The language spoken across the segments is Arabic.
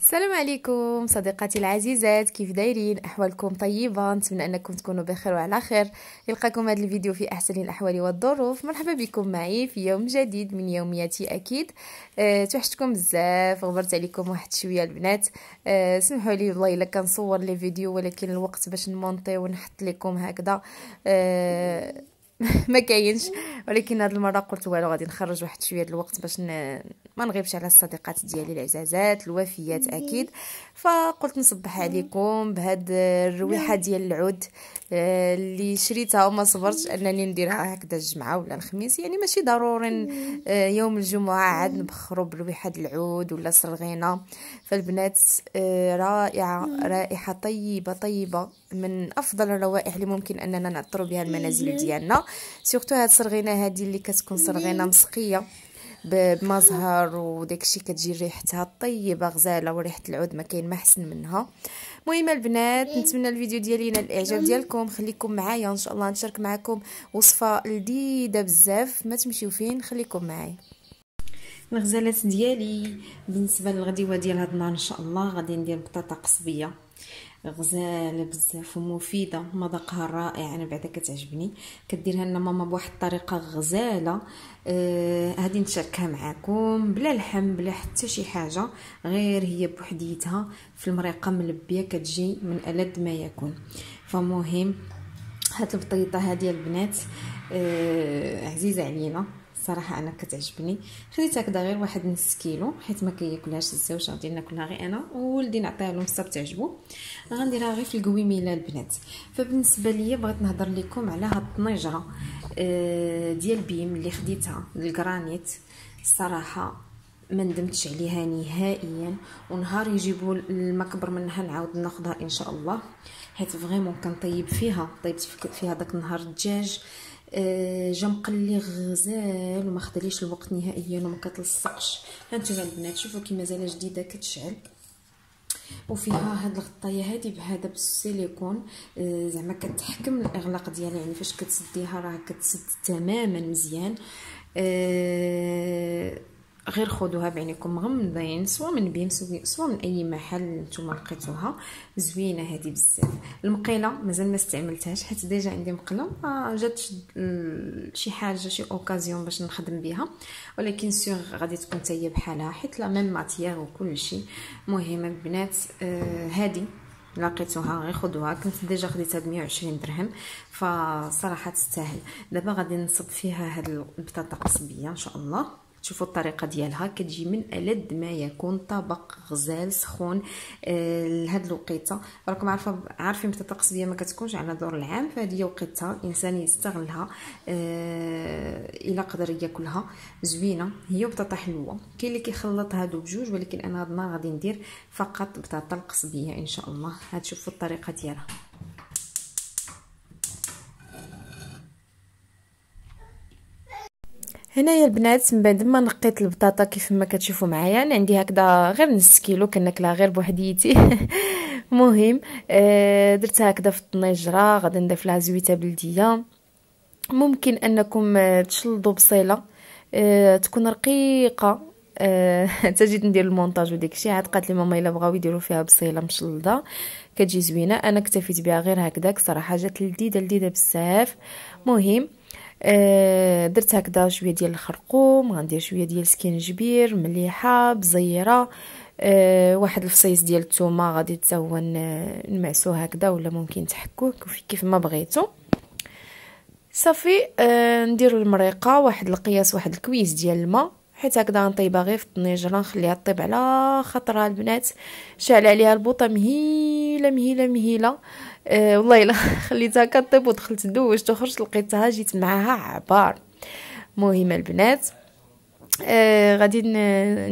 السلام عليكم صديقاتي العزيزات كيف دايرين احوالكم طيبه نتمنى انكم تكونوا بخير وعلى خير يلقاكم هذا الفيديو في احسن الاحوال والظروف مرحبا بكم معي في يوم جديد من يومياتي اكيد أه توحشتكم بزاف غبرت عليكم واحد شويه البنات أه سمحوا لي والله الا كنصور لي فيديو ولكن الوقت باش نمونطي ونحط لكم هكذا أه ما كاينش ولكن هذه المره قلت والو غادي نخرج واحد شويه د الوقت باش ن... ما نغيبش على الصديقات ديالي العزازات الوفيات اكيد فقلت نصبح عليكم بهاد الرويحه نعم. ديال العود آه، اللي شريتها وما صبرتش انني نديرها هكذا الجمعه ولا الخميس يعني ماشي ضروري آه، يوم الجمعه عاد نبخروا برويحه العود ولا سرغينه فالبنات آه، رائعه رائحه طيبه طيبه من افضل الروائح اللي ممكن اننا نعطرو بها المنازل ديالنا سورتو هاد الصرغينه هادي اللي كتكون صرغينه مسقيه بمزهر وداكشي كتجي ريحتها طيبه غزاله وريحه العود ما كاين ما احسن منها المهم البنات نتمنى الفيديو ديالي ينال الاعجاب ديالكم خليكم معايا ان شاء الله نشارك معكم وصفه لذيذه بزاف ما تمشيو فين خليكم معايا الغزالات ديالي بالنسبه للغديوه ديال هاد النهار ان شاء الله غادي ندير بطاطا قصبيه غزاله بزاف ومفيده مذاقها رائع انا بعدا كتعجبني كديرها لنا ماما بواحد الطريقه غزاله هذه آه نشاركها معكم بلا لحم بلا حتى شي حاجه غير هي بوحديتها في المريقه ملبيه كتجي من الد ما يكون فمهم هاد البطيطه هذه البنات آه عزيزه علينا الصراحه انا كتعجبني خديت هكذا غير واحد نص كيلو حيت ما كياكلهاش الزوج غادي ناكلها غير انا وولدي نعطيها له حتى تعجبو غنديرها غير في الكويميله البنات فبالنسبه ليا بغيت نهضر لكم على هاد الطنجره آه، ديال بيم اللي خديتها الجرانيت الصراحه ما ندمتش عليها نهائيا ونهار يجيبوا المكبر منها نعاود ناخذها ان شاء الله حيت فريمون كنطيب فيها طيبت فيها داك النهار الدجاج آه، جا مقلي غزال وما خداليش الوقت نهائيا وما كتلصقش هانتوما البنات شوفوا كي مازال جديده كتشعل وفيها هاد الغطايه هادي بهذا بالسيليكون آه، زعما كتحكم الاغلاق ديالها يعني فاش كتسديها راه كتسد تماما مزيان أه غير خدوها بعينكم مغمضين سواء من بيم سواء من اي محل نتوما لقيتوها زوينه هذه بزاف المقيله مازال ما استعملتهاش حيت ديجا عندي مقله ما جاتش شي حاجه شي اوكازيون باش نخدم بها ولكن سيغ غادي تكون حتى هي بحالها حيت لا ميم ماتيير وكل شيء مهم البنات هذه آه، لقيتوها غير خدوها كنت ديجا خديتها ب 120 درهم فصراحه تستاهل دابا غادي نصب فيها هاد البطاطا قصبيه ان شاء الله شوفوا الطريقه ديالها كتجي من الد ما يكون طبق غزال سخون آه لهاد الوقيته راكم عارفه عارفين بتا الطقس ما كتكونش على دور العام فهذه وقيتها الانسان يستغلها آه الا قدر ياكلها زوينه هي وبطاطا حلوه كاين اللي كيخلط هادو بجوج ولكن انا هاد النهار غادي ندير فقط بطاطا القصبيه ان شاء الله هاد شوفوا الطريقه ديالها هنايا البنات من بعد ما نقيت البطاطا كيف ما كتشوفوا معايا انا عندي هكذا غير نص كيلو كناكلها غير بوحديتي مهم آه، درتها هكذا في الطنجره غادي نضيف لها زويته بلديه ممكن انكم آه، تشلضوا بصيله آه، تكون رقيقه حتى جيت ندير المونتاج الشيء عاد قالت لي ماما الا بغاو يديروا فيها بصيله مشلضه كتجي زوينه انا اكتفيت بها غير هكذاك صراحه جات لذيذه لذيذه بزاف مهم آه، درت هكذا شويه ديال الخرقوم غندير شويه ديال السكينجبير مليحه بزيره آه، واحد الفصيص ديال الثومه غادي حتى هو نمعسو هكذا ولا ممكن تحكوه كيف ما بغيتو صافي ندير آه، نديرو المريقه واحد القياس واحد الكويس ديال الماء حيت هكذا غنطيبها غير في الطنجره نخليها طيب على خاطرها البنات شعل عليها البوطه مهيله مهيله مهيله أه والله الا خليتها كطيب ودخلت دوشت وخرجت لقيتها جيت معاها عبار مهم البنات آه غادي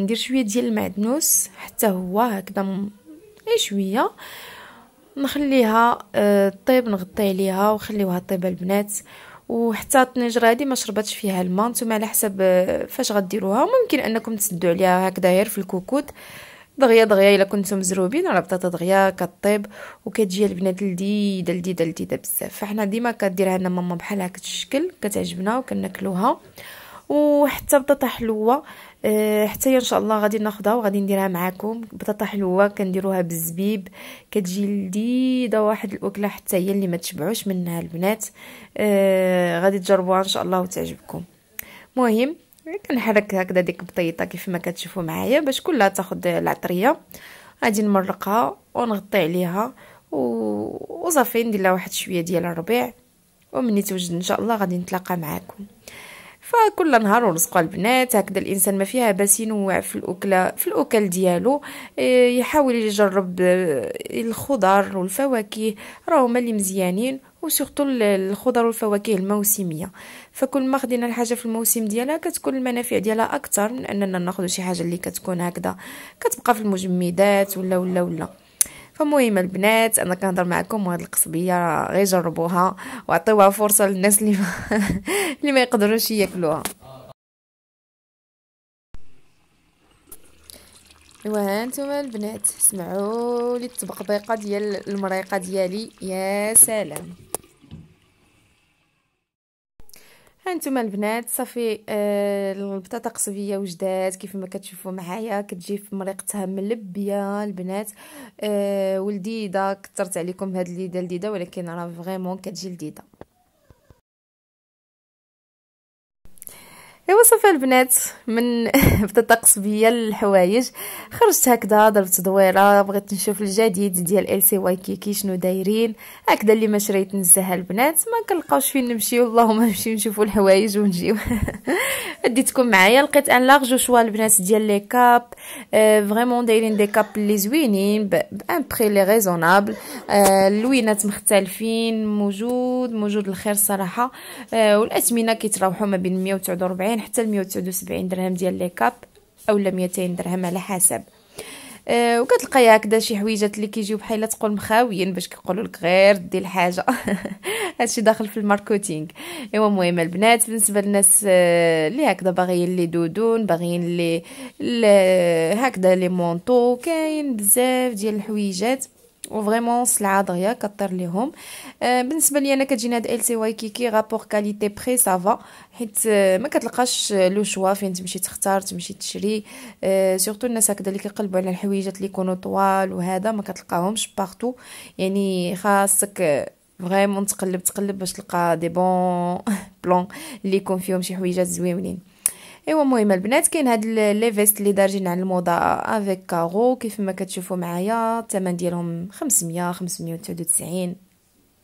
ندير شويه ديال المعدنوس حتى هو هكذا م... إيه، شويه نخليها آه طيب نغطي عليها وخليوها طيبه البنات وحتى الطنجره هذه ما شربتش فيها الماء نتوما على حسب أه، فاش غديروها ممكن انكم تسدوا عليها هكذا غير في الكوكوت آه دغيا دغيا الا كنتو مزروبين راه بطاطا دغيا كطيب وكتجي البنات لذيذه لذيذه لذيذه بزاف فحنا ديما كديرها لنا ماما بحال هكا الشكل كتعجبنا وكناكلوها وحتى بطاطا حلوه آه، حتى هي ان شاء الله غادي ناخذها وغادي نديرها معاكم بطاطا حلوه كنديروها بالزبيب كتجي لذيذه واحد الاكله حتى هي اللي ما تشبعوش منها البنات آه، غادي تجربوها ان شاء الله وتعجبكم مهم كنحرك هكذا ديك البطيطه كيف ما كتشوفوا معايا باش كلها تاخد العطريه غادي نمرقها ونغطي عليها و... وصافي ندير لها واحد شويه ديال الربيع ومني توجد ان شاء الله غادي نتلاقى معاكم فكل نهار ونسقوا البنات هكذا الانسان ما فيها باس ينوع في الاكله في الاكل ديالو إيه، يحاول يجرب آه، الخضر والفواكه راهما اللي مزيانين وسورتو الخضر والفواكه الموسميه فكل ما خدينا الحاجه في الموسم ديالها كتكون المنافع ديالها اكثر من اننا ناخذ شي حاجه اللي كتكون هكذا كتبقى في المجمدات ولا ولا ولا فمهم البنات انا كنهضر معكم وهاد القصبيه غير جربوها وعطيوها فرصه للناس اللي ما اللي ما يقدروش ياكلوها ايوا هانتوما البنات سمعوا لي التبقبيقه ديال المريقه ديالي يا سلام هانتوما البنات صافي آه البطاطا قصبيه وجدات كيف ما كتشوفوا معايا كتجي في مريقتها ملبيه البنات آه ولديده كثرت عليكم هاد الليده لذيذه ولكن راه فريمون كتجي لذيذه ايوا صافي البنات من بدا تقص بيا الحوايج خرجت هكذا ضربت دويره بغيت نشوف الجديد ديال ال سي واي كيكي شنو دايرين هكذا اللي ما شريت نزهه البنات ما كنلقاوش فين نمشيو اللهم نمشيو نشوفوا الحوايج ونجيو ديتكم معايا لقيت ان لارج شوا البنات ديال لي كاب آه دايرين دي كاب لي زوينين بان بري لي ريزونابل آه اللوينات مختلفين موجود موجود الخير صراحه آه والاثمنه كيتراوحوا ما بين 149 كاين حتى ل 179 درهم ديال لي كاب اولا 200 درهم على حسب أه وكتلقاي هكذا شي حويجات اللي كيجيو بحال تقول مخاويين باش كيقولوا لك غير دي الحاجه هادشي داخل في الماركتينغ ايوا المهم البنات بالنسبه للناس آه، اللي هكذا باغيين اللي دودون باغيين اللي هكذا لي مونطو كاين بزاف ديال الحويجات وفريمون سلعه دغيا كطير ليهم بالنسبه لي انا كتجينا هاد ال سي واي كيكي رابور كاليتي بري سافا حيت ما كتلقاش لو شوا فين تمشي تختار تمشي تشري آه سورتو الناس هكذا اللي كيقلبوا على الحويجات اللي يكونوا طوال وهذا ما كتلقاهمش بارتو يعني خاصك فريمون تقلب تقلب باش تلقى دي بون بلون اللي يكون فيهم شي حويجات زويونين ايوا المهم البنات كاين هاد لي فيست لي دارجين على الموضه افيك كاغو كيف ما كتشوفوا معايا الثمن ديالهم 500 599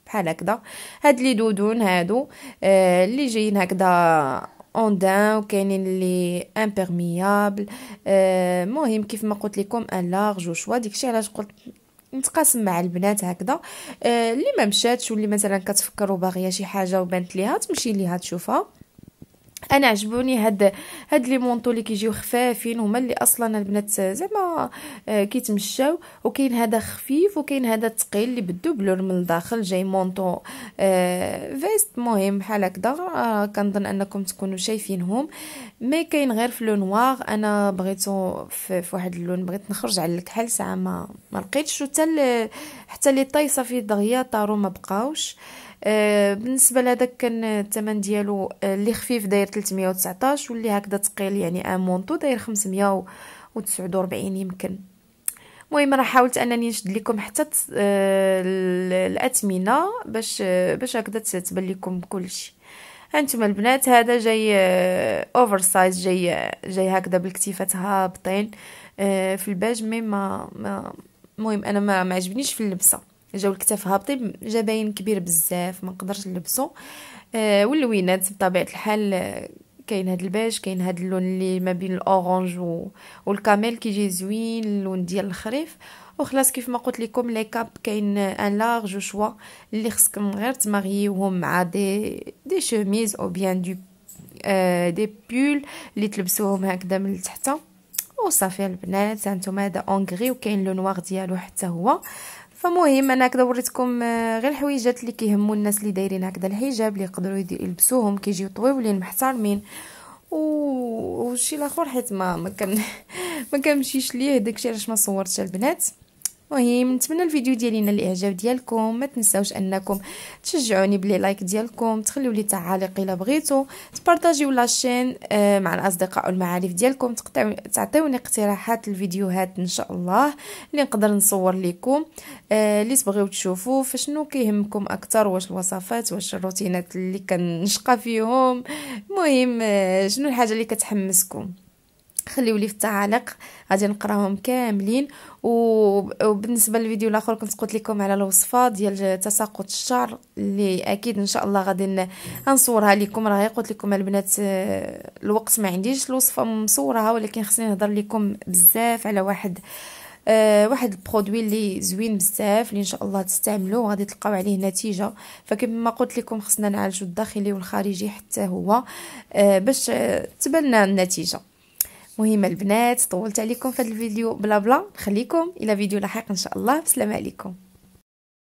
بحال هكذا هاد لي دودون هادو اللي آه، جايين هكذا اوندان وكاينين لي امبيرميابل المهم آه، كيف ما قلت لكم ان لارج وشوا ديكشي علاش قلت نتقاسم مع البنات هكذا آه، اللي ما مشاتش واللي مثلا كتفكر وباغيه شي حاجه وبانت ليها تمشي ليها تشوفها انا عجبوني هاد هاد لي مونطو اللي كيجيو خفافين هما اللي اصلا البنات زعما آه، كيتمشاو وكاين هذا خفيف وكاين هذا ثقيل اللي بدو بلور من الداخل جاي مونطو فيست آه، مهم بحال هكذا آه، كنظن انكم تكونوا شايفينهم مي كاين غير في لو نوار انا بغيتو في, في واحد اللون بغيت نخرج على الكحل ساعه ما ما لقيتش حتى حتى لي طايصه في دغيا طارو ما بقاوش آه آه، بالنسبه لهذاك كان الثمن ديالو آه، اللي خفيف داير 319 واللي هكذا ثقيل يعني ان مونطو داير 549 يمكن المهم راه حاولت انني نشد لكم حتى آه، الاثمنه باش باش هكذا تبان لكم كلشي هانتوما البنات هذا جاي اوفر سايز جاي جاي هكذا بالكتيفات هابطين في الباج مي ما المهم انا ما عجبنيش في اللبسه جاو الكتاف هابطين جا باين كبير بزاف ما نقدرش نلبسو آه، واللوينات بطبيعه الحال آه، كاين هاد الباج كاين هاد اللون اللي ما بين الاورانج و... كيجي زوين اللون ديال الخريف وخلاص كيف ما قلت لكم لي كاب كاين ان لارج شوا اللي خصكم غير تماغيوهم مع دي دي شوميز او بيان دو آه، دي بول اللي تلبسوهم هكذا من التحت وصافي البنات هانتوما هذا اونغري وكاين لو نوار ديالو حتى هو فمهم انا هكذا وريتكم آه، غير الحويجات اللي كيهموا الناس اللي دايرين هكذا الحجاب اللي يقدروا يلبسوهم كيجيو طويولين محترمين وشي الاخر حيت ما ما كان ما كنمشيش ليه داكشي علاش ما صورتش البنات مهم نتمنى الفيديو ديالنا الاعجاب ديالكم ما تنساوش انكم تشجعوني بلي لايك ديالكم تخليو لي تعاليق الا بغيتو تبارطاجيو لاشين آه، مع الاصدقاء والمعارف ديالكم تعطيوني اقتراحات الفيديوهات ان شاء الله اللي نقدر نصور لكم آه، اللي تبغيو تشوفوا فشنو كيهمكم اكثر واش الوصفات واش الروتينات اللي كنشقى فيهم مهم آه، شنو الحاجه اللي كتحمسكم خليو لي في التعاليق غادي نقراهم كاملين وبالنسبه للفيديو الاخر كنت قلت لكم على الوصفه ديال تساقط الشعر اللي اكيد ان شاء الله غادي نصورها لكم راه قلت لكم البنات آه، الوقت ما عنديش الوصفه مصورها ولكن خصني نهضر لكم بزاف على واحد أه واحد البرودوي اللي زوين بزاف اللي ان شاء الله تستعملوه غادي تلقاو عليه نتيجه فكما قلت لكم خصنا نعالجو الداخلي والخارجي حتى هو أه باش آه، تبان النتيجه مهمه البنات طولت عليكم في هذا الفيديو بلا بلا نخليكم الى فيديو لاحق ان شاء الله بسلام عليكم